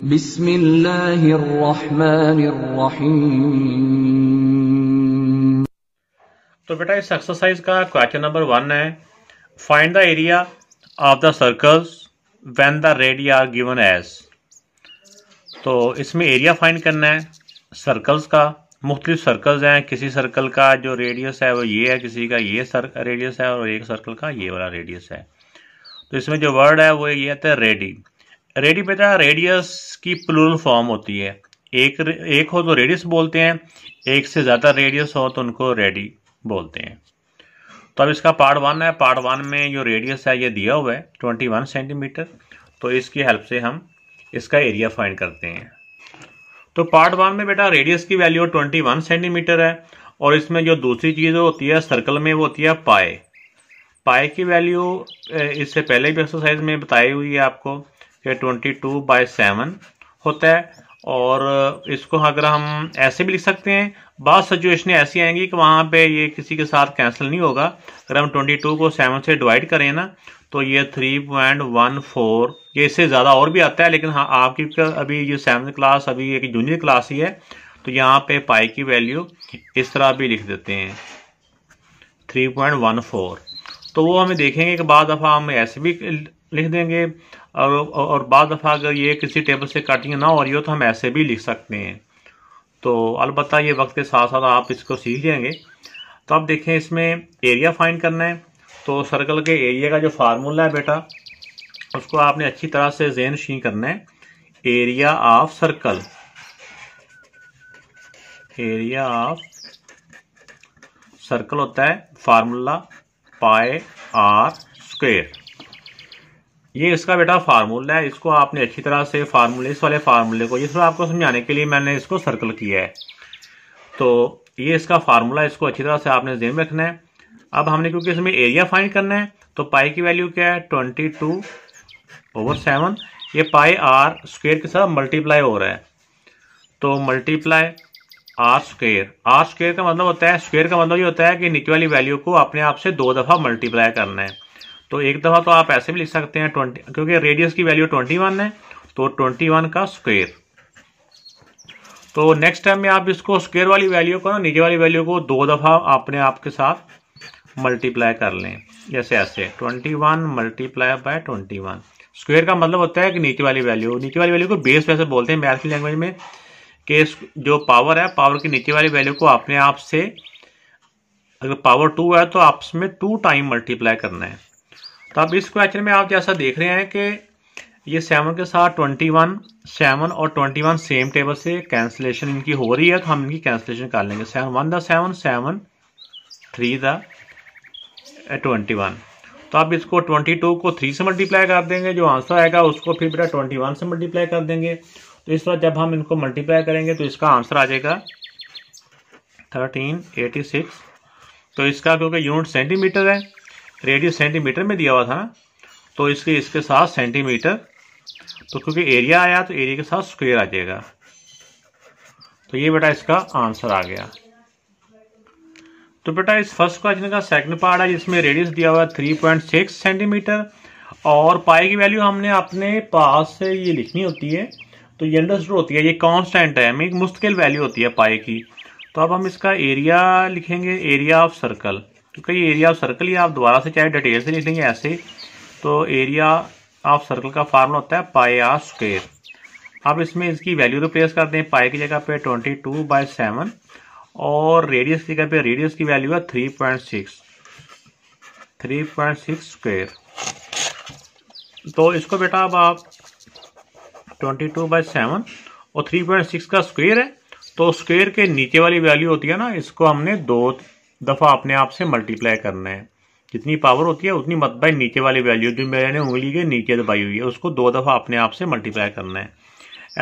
तो बेटा इस एक्सरसाइज का क्वेश्चन नंबर वन है find the area of the circles when the radii are given as तो इसमें एरिया फाइंड करना है सर्कल्स का मुख्तलिफ सर्कल्स हैं किसी सर्कल का जो रेडियस है वो ये है किसी का ये सर रेडियस है और एक सर्कल का ये वाला रेडियस है तो इसमें जो वर्ड है वो ये है रेडी रेडी बेटा रेडियस की प्लूरल फॉर्म होती है एक एक हो तो रेडियस बोलते हैं एक से ज़्यादा रेडियस हो तो उनको रेडी बोलते हैं तो अब इसका पार्ट वन है पार्ट वन में जो रेडियस है ये दिया हुआ है ट्वेंटी वन सेंटीमीटर तो इसकी हेल्प से हम इसका एरिया फाइंड करते हैं तो पार्ट वन में बेटा रेडियस की वैल्यू ट्वेंटी वन सेंटीमीटर है और इसमें जो दूसरी चीज़ होती है सर्कल में वो होती है पाए पाए की वैल्यू इससे पहले भी एक्सरसाइज में बताई हुई है आपको ये ट्वेंटी टू बाय सेवन होता है और इसको अगर हम ऐसे भी लिख सकते हैं बाद सिचुएशन ऐसी आएंगी कि वहाँ पे ये किसी के साथ कैंसिल नहीं होगा अगर हम 22 को 7 से डिवाइड करें ना तो ये 3.14 ये इससे ज़्यादा और भी आता है लेकिन हाँ आपकी अभी ये सेवन क्लास अभी एक जूनियर क्लास ही है तो यहाँ पे पाई की वैल्यू इस तरह भी लिख देते हैं 3.14 तो वो हमें देखेंगे कि बाद दफ़ा हम ऐसे भी लिख देंगे और और बाद दफ़ा अगर ये किसी टेबल से कटिंग ना हो रही हो तो हम ऐसे भी लिख सकते हैं तो अलबत्त ये वक्त के साथ साथ आप इसको सीख जाएंगे तो आप देखें इसमें एरिया फाइंड करना है तो सर्कल के एरिया का जो फार्मूला है बेटा उसको आपने अच्छी तरह से जेन शी करना है area of circle area of circle होता है फार्मूला पाए आर स्क्वेयर ये इसका बेटा फार्मूला है इसको आपने अच्छी तरह से फार्मूले इस वाले फार्मूले को जिसमें आपको समझाने के लिए मैंने इसको सर्कल किया है तो ये इसका फार्मूला इसको अच्छी तरह से आपने जेम रखना है अब हमने क्योंकि इसमें एरिया फाइंड करना है तो पाई की वैल्यू क्या है ट्वेंटी टू ओवर सेवन ये पाई आर स्क्वेयर के साथ मल्टीप्लाई हो रहा है तो multiply R square R square का मतलब होता है स्क्वेयर का मतलब ये होता है कि नीचे वाली वैल्यू को अपने आप से दो दफ़ा मल्टीप्लाई करना है तो एक दफ़ा तो आप ऐसे भी लिख सकते हैं ट्वेंटी क्योंकि रेडियस की वैल्यू ट्वेंटी वन है तो ट्वेंटी वन का स्क्वेयर तो नेक्स्ट टाइम में आप इसको स्क्वेयर वाली वैल्यू को ना नीचे वाली वैल्यू को दो दफ़ा अपने आपके साथ मल्टीप्लाई कर लें जैसे ऐसे twenty one multiply by twenty one square का मतलब होता है कि नीचे वाली वैल्यू नीचे वाली वैल्यू को बेस वैसे बोलते हैं मैथ की लैंग्वेज में कि जो पावर है पावर की नीचे वाली वैल्यू को अपने आप से अगर पावर टू है तो आप इसमें टू टाइम मल्टीप्लाई करना है तो अब इस क्वेश्चन में आप जैसा देख रहे हैं कि ये सेवन के साथ ट्वेंटी वन सेवन और ट्वेंटी वन सेम टेबल से कैंसिलेशन इनकी हो रही है तो हम इनकी कैंसिलेशन कर लेंगे seven one the seven seven three the twenty one तो आप इसको ट्वेंटी टू को थ्री से मल्टीप्लाई कर देंगे जो आंसर आएगा उसको फिर बेटा ट्वेंटी वन से मल्टीप्लाई कर देंगे तो इस तरह जब हम इनको मल्टीप्लाई करेंगे तो इसका आंसर आ जाएगा थर्टीन एटी सिक्स तो इसका क्योंकि यूनिट सेंटीमीटर है रेडियस सेंटीमीटर में दिया हुआ था ना तो इसके इसके साथ सेंटीमीटर तो क्योंकि एरिया आया तो एरिया के साथ स्क्वेयर आ जाएगा तो ये बेटा इसका आंसर आ गया तो बेटा इस फर्स्ट क्वेश्चन का सेकंड पार्ट है जिसमें रेडियस दिया हुआ है थ्री पॉइंट सिक्स सेंटीमीटर और पाई की वैल्यू हमने अपने पास से ये लिखनी होती है तो ये अंडर होती है ये कॉन्स्टेंट है हमें एक मुस्तकिल वैल्यू होती है पाई की तो अब हम इसका एरिया लिखेंगे एरिया ऑफ सर्कल चूँकि ये एरिया ऑफ सर्कल ही आप दोबारा से चाहे डिटेल से लिख लेंगे ऐसे तो एरिया ऑफ सर्कल का फार्मूला होता है पाए आर स्क्वेयर अब इसमें इसकी वैल्यू रिप्लेस कर दें पाए की जगह पे ट्वेंटी टू बाई सेवन और रेडियस की जगह पे रेडियस की वैल्यू है three point six three point six square तो इसको बेटा अब आप ट्वेंटी टू बाई सेवन और थ्री पॉइंट सिक्स का स्क्वेयर है तो स्क्वेयर के नीचे वाली वैल्यू होती है ना इसको हमने दो दफ़ा अपने आप से मल्टीप्लाई करना है जितनी पावर होती है उतनी मत बाई नीचे वाली वैल्यू जो मैंने उंगली के नीचे दबाई हुई है उसको दो दफ़ा अपने आप से मल्टीप्लाई करना है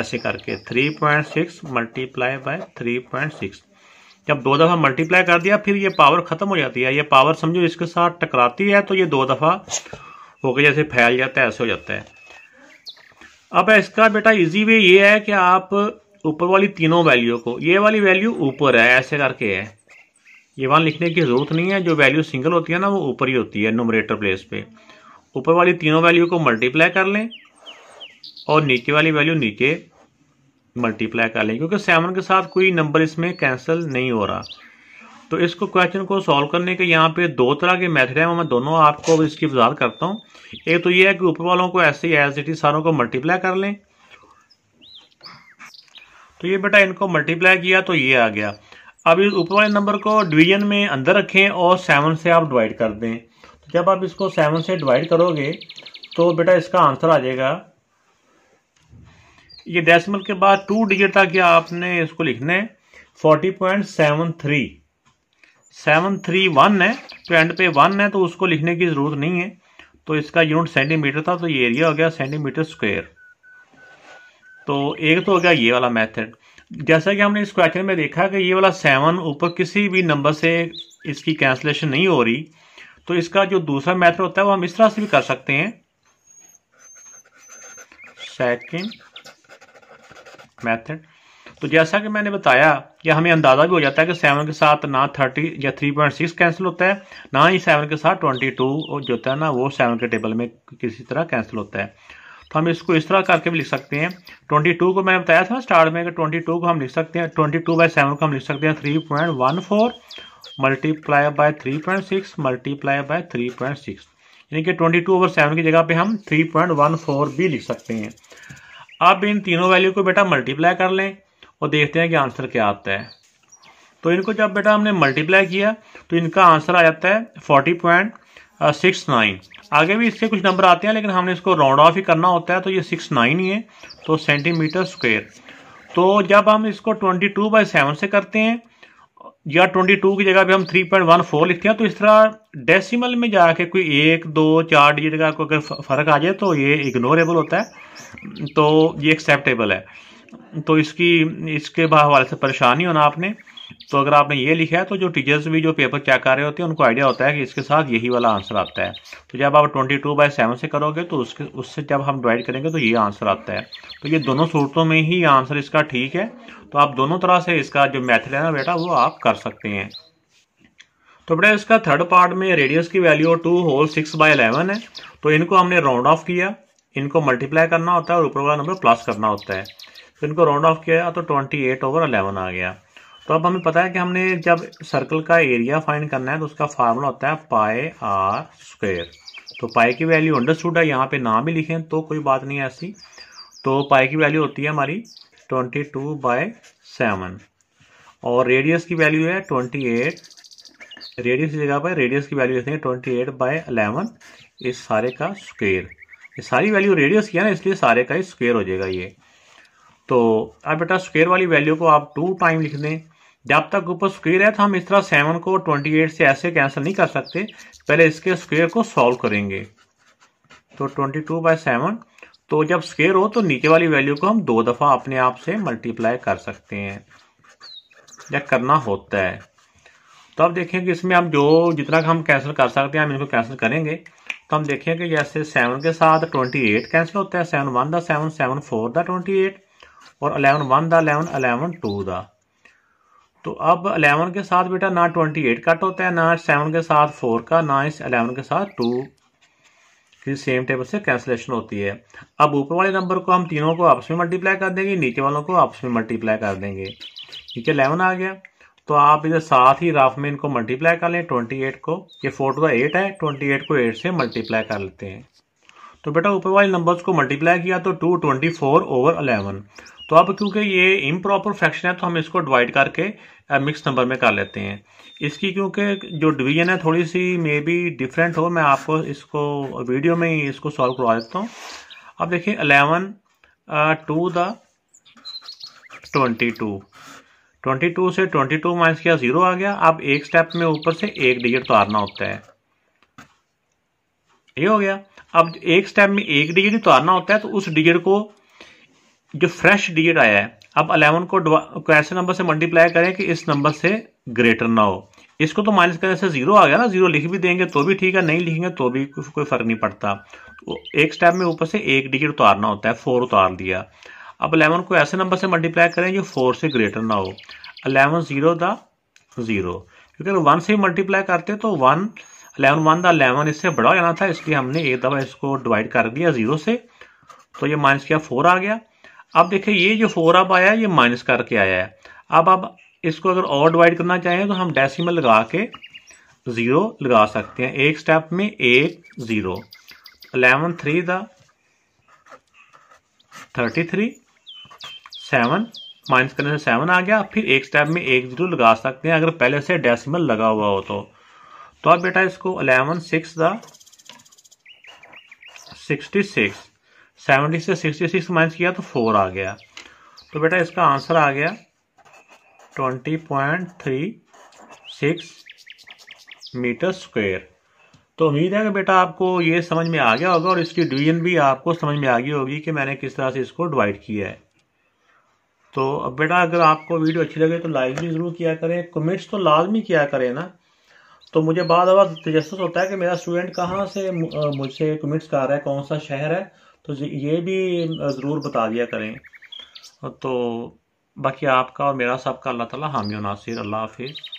ऐसे करके three point six multiply by three point six जब दो दफ़ा मल्टीप्लाई कर दिया फिर ये पावर ख़त्म हो जाती है ये पावर समझो इसके साथ टकराती है तो ये दो दफ़ा होकर जैसे फैल जाता है ऐसे हो जाता है अब इसका बेटा इजी वे ये है कि आप ऊपर वाली तीनों वैल्यू को ये वाली वैल्यू ऊपर है ऐसे करके है ये वन लिखने की ज़रूरत नहीं है जो वैल्यू सिंगल होती है ना वो ऊपर ही होती है नोमरेटर प्लेस पे ऊपर वाली तीनों वैल्यू को मल्टीप्लाई कर लें और नीचे वाली वैल्यू नीचे मल्टीप्लाई कर लें क्योंकि सेवन के साथ कोई नंबर इसमें कैंसिल नहीं हो रहा तो इसको क्वेश्चन को सॉल्व करने के यहाँ पे दो तरह के मेथड हैं मैं दोनों आपको इसकी वजाहत करता हूँ एक तो ये है कि ऊपर वालों को ऐसे ही एज इट इज सारों को मल्टीप्लाई कर लें तो ये बेटा इनको मल्टीप्लाई किया तो ये आ गया अब इस ऊपर वाले नंबर को डिवीजन में अंदर रखें और सेवन से आप डिवाइड कर दें तो जब आप इसको सेवन से डिवाइड करोगे तो बेटा इसका आंसर आ जाएगा ये डेसिमल के बाद टू डिजिट तक आपने इसको लिखना है forty point seven three seven three one है तो एंड पे वन है तो उसको लिखने की ज़रूरत नहीं है तो इसका यूनिट सेंटीमीटर था तो ये एरिया हो गया सेंटीमीटर स्क्वायर तो एक तो हो गया ये वाला मेथड जैसा कि हमने इस क्वेश्चन में देखा कि ये वाला सेवन ऊपर किसी भी नंबर से इसकी कैंसलेशन नहीं हो रही तो इसका जो दूसरा मैथड होता है वो हम इस तरह से भी कर सकते हैं सेकंड मेथड तो जैसा कि मैंने बताया या हमें अंदाज़ा भी हो जाता है कि सेवन के साथ ना थर्टी या थ्री पॉइंट सिक्स कैंसिल होता है ना ही सेवन के साथ ट्वेंटी टू जो होता है ना वो सेवन के टेबल में किसी तरह कैंसिल होता है तो हम इसको इस तरह करके भी लिख सकते हैं ट्वेंटी टू को मैंने बताया था स्टार्ट में ट्वेंटी टू को हम लिख सकते हैं ट्वेंटी टू बाई सेवन को हम लिख सकते हैं three point one four multiply by three point six multiply by three point six यानी कि ट्वेंटी टू ओवर सेवन की जगह पे हम थ्री पॉइंट वन फोर भी लिख सकते हैं अब इन तीनों वैल्यू को बेटा मल्टीप्लाई कर लें और देखते हैं कि आंसर क्या आता है तो इनको जब बेटा हमने मल्टीप्लाई किया तो इनका आंसर आ जाता है forty point six uh, nine आगे भी इससे कुछ नंबर आते हैं लेकिन हमने इसको राउंड ऑफ ही करना होता है तो ये सिक्स नाइन ही है तो सेंटीमीटर स्क्वेयर तो जब हम इसको ट्वेंटी टू बाई सेवन से करते हैं या ट्वेंटी टू की जगह पे हम थ्री पॉइंट वन फोर लिखते हैं तो इस तरह डेसिमल में जाके कोई एक दो चार डिजिट का कोई अगर फर्क आ जाए तो ये इग्नोरेबल होता है तो ये एक्सेप्टेबल है तो इसकी इसके हवाले से परेशान ही होना आपने तो अगर आपने ये लिखा है तो जो टीचर्स भी जो पेपर चेक कर रहे होते हैं उनको आइडिया होता है कि इसके साथ यही वाला आंसर आता है तो जब आप ट्वेंटी टू बाई सेवन से करोगे तो उसके उससे जब हम डिवाइड करेंगे तो ये आंसर आता है तो ये दोनों सूरतों में ही आंसर इसका ठीक है तो आप दोनों तरह से इसका जो मैथड है ना बेटा वो आप कर सकते हैं तो बेटा इसका थर्ड पार्ट में रेडियस की value two whole six by eleven है तो इनको हमने राउंड ऑफ किया इनको मल्टीप्लाई करना होता है और ऊपर वाला नंबर प्लस करना होता है तो इनको राउंड ऑफ किया तो ट्वेंटी एट ओवर अलेवन आ गया तो अब हमें पता है कि हमने जब सर्कल का एरिया फाइंड करना है तो उसका फार्मूला होता है पाए आर स्क्वेयर तो पाए की वैल्यू स्टूड है यहाँ पे ना भी लिखें तो कोई बात नहीं है ऐसी तो पाए की वैल्यू होती है हमारी ट्वेंटी टू बाय सेवन और रेडियस की वैल्यू है ट्वेंटी एट रेडियस की जगह पर रेडियस की वैल्यू देखें ट्वेंटी एट बाय अलेवन इस सारे का स्क्वेयर ये सारी वैल्यू रेडियस की है ना इसलिए सारे का ही स्क्वेयर हो जाएगा ये तो अब बेटा स्क्वेयर वाली वैल्यू को आप टू टाइम लिख दें जब तक ऊपर स्क्वेयर है तो हम इस तरह सेवन को ट्वेंटी एट से ऐसे कैंसिल नहीं कर सकते पहले इसके स्क्वेयर को सॉल्व करेंगे तो ट्वेंटी टू बाय सेवन तो जब स्क्वेयर हो तो नीचे वाली वैल्यू को हम दो दफ़ा अपने आप से मल्टीप्लाई कर सकते हैं या करना होता है तो अब देखें कि इसमें हम जो जितना हम कैंसिल कर सकते हैं हम इनको कैंसिल करेंगे तो हम देखें कि जैसे सेवन के साथ ट्वेंटी एट कैंसिल होता है सेवन वन दा सेवन सेवन फोर दा ट्वेंटी एट और अलेवन वन दा अलेवन अलेवन टू दा तो अब 11 के साथ बेटा ना 28 कट होता है ना 7 के साथ 4 का ना इस 11 के साथ 2 की सेम टेबल से कैंसिलेशन होती है अब ऊपर वाले नंबर को हम तीनों को आपस में मल्टीप्लाई कर देंगे नीचे वालों को आपस में मल्टीप्लाई कर देंगे नीचे अलेवन आ गया तो आप इधर साथ ही राफ में इनको मल्टीप्लाई कर लें ट्वेंटी एट को ये फोर टू का एट है ट्वेंटी एट को एट से मल्टीप्लाई कर लेते हैं तो बेटा ऊपर वाले नंबर्स को मल्टीप्लाई किया तो two twenty four over eleven तो अब क्योंकि ये इम प्रॉपर फ्रैक्शन है तो हम इसको डिवाइड करके मिक्स नंबर में कर लेते हैं इसकी क्योंकि जो डिवीजन है थोड़ी सी मे बी डिफरेंट हो मैं आपको इसको वीडियो में ही इसको सॉल्व करवा देता हूँ अब देखिए अलेवन टू द ट्वेंटी टू ट्वेंटी टू से ट्वेंटी टू माइनस किया ज़ीरो आ गया अब एक स्टेप में ऊपर से एक डिजिट उतारना तो होता है ये हो गया अब एक स्टेप में एक डिजिट उतारना तो होता है तो उस डिजिट को जो फ्रेश डिजिट आया है अब अलेवन को को ऐसे नंबर से मल्टीप्लाई करें कि इस नंबर से ग्रेटर ना हो इसको तो माइनस करें से जीरो आ गया ना जीरो लिख भी देंगे तो भी ठीक है नहीं लिखेंगे तो भी कोई फर्क नहीं पड़ता तो एक स्टेप में ऊपर से एक डिजिट उतारना होता है फोर उतार दिया अब अलेवन को ऐसे नंबर से मल्टीप्लाई करें जो फोर से ग्रेटर ना हो अलेवन जीरो द जीरो क्योंकि वन से मल्टीप्लाई करते तो वन अलेवन वन द अलेवन इससे बड़ा जाना था इसलिए हमने एक दफ़ा इसको डिवाइड कर दिया जीरो से तो ये माइनस किया फोर आ गया अब देखिए ये जो फोर अब आया ये माइनस करके आया है अब अब इसको अगर और डिवाइड करना चाहें तो हम डेसिमल लगा के ज़ीरो लगा सकते हैं एक स्टेप में एक ज़ीरो अलेवन थ्री द थर्टी थ्री सेवन माइनस करने से सेवन आ गया फिर एक स्टेप में एक ज़ीरो लगा सकते हैं अगर पहले से डेसिमल लगा हुआ हो तो तो अब बेटा इसको अलेवन सिक्स द सिक्सटी सिक्स सेवेंटी से सिक्सटी सिक्स माइनस किया तो फोर आ गया तो बेटा इसका आंसर आ गया twenty point three six metre square तो उम्मीद है कि बेटा आपको ये समझ में आ गया होगा और इसकी डिवीजन भी आपको समझ में आ गई होगी कि मैंने किस तरह से इसको डिवाइड किया है तो अब बेटा अगर आपको वीडियो अच्छी लगे तो लाइक भी ज़रूर किया करें कमेंट्स तो लाजमी किया करें ना तो मुझे बाद तजस होता है कि मेरा स्टूडेंट कहाँ से मुझसे कमेंट्स कर रहा है कौन सा शहर है तो ये भी ज़रूर बता दिया करें तो बाकी आपका और मेरा सबका अल्लाह ताला हामी नासिर अल्लाह हाफिज़